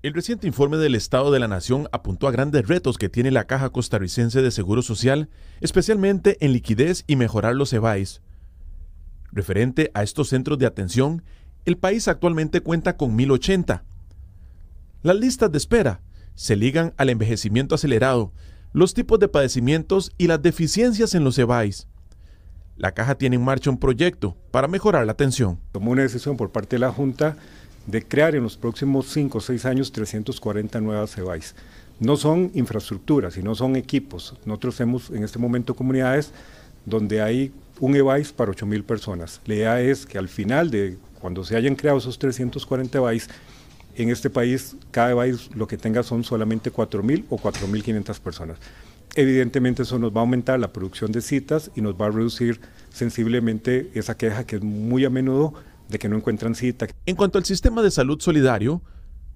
El reciente informe del Estado de la Nación apuntó a grandes retos que tiene la Caja Costarricense de Seguro Social, especialmente en liquidez y mejorar los EBAIS. Referente a estos centros de atención, el país actualmente cuenta con 1.080. Las listas de espera se ligan al envejecimiento acelerado, los tipos de padecimientos y las deficiencias en los EBAIS. La Caja tiene en marcha un proyecto para mejorar la atención. Tomó una decisión por parte de la Junta de crear en los próximos 5 o 6 años 340 nuevas EVAIs. No son infraestructuras, sino son equipos. Nosotros tenemos en este momento comunidades donde hay un EBAIS para 8.000 personas. La idea es que al final de cuando se hayan creado esos 340 EBAIS, en este país cada EBAIS lo que tenga son solamente 4.000 o 4.500 personas. Evidentemente eso nos va a aumentar la producción de citas y nos va a reducir sensiblemente esa queja que es muy a menudo de que no encuentran cita. En cuanto al sistema de salud solidario,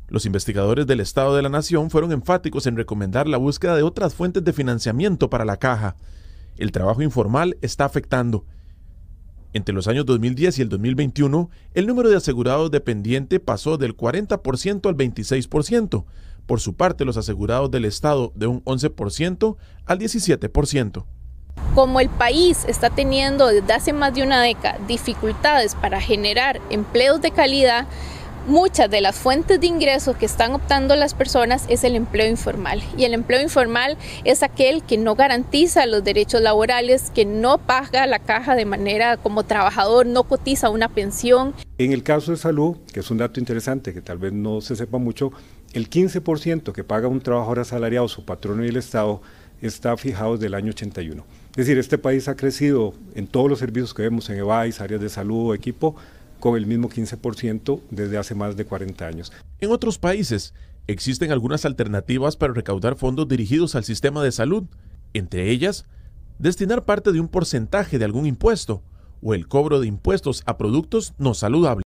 los investigadores del Estado de la Nación fueron enfáticos en recomendar la búsqueda de otras fuentes de financiamiento para la caja. El trabajo informal está afectando. Entre los años 2010 y el 2021, el número de asegurados dependiente pasó del 40% al 26%. Por su parte, los asegurados del Estado de un 11% al 17%. Como el país está teniendo desde hace más de una década dificultades para generar empleos de calidad, muchas de las fuentes de ingresos que están optando las personas es el empleo informal. Y el empleo informal es aquel que no garantiza los derechos laborales, que no paga la caja de manera como trabajador, no cotiza una pensión. En el caso de salud, que es un dato interesante que tal vez no se sepa mucho, el 15% que paga un trabajador asalariado, su patrono y el Estado, está fijado desde el año 81. Es decir, este país ha crecido en todos los servicios que vemos en EVAIS, áreas de salud, equipo, con el mismo 15% desde hace más de 40 años. En otros países existen algunas alternativas para recaudar fondos dirigidos al sistema de salud, entre ellas, destinar parte de un porcentaje de algún impuesto o el cobro de impuestos a productos no saludables.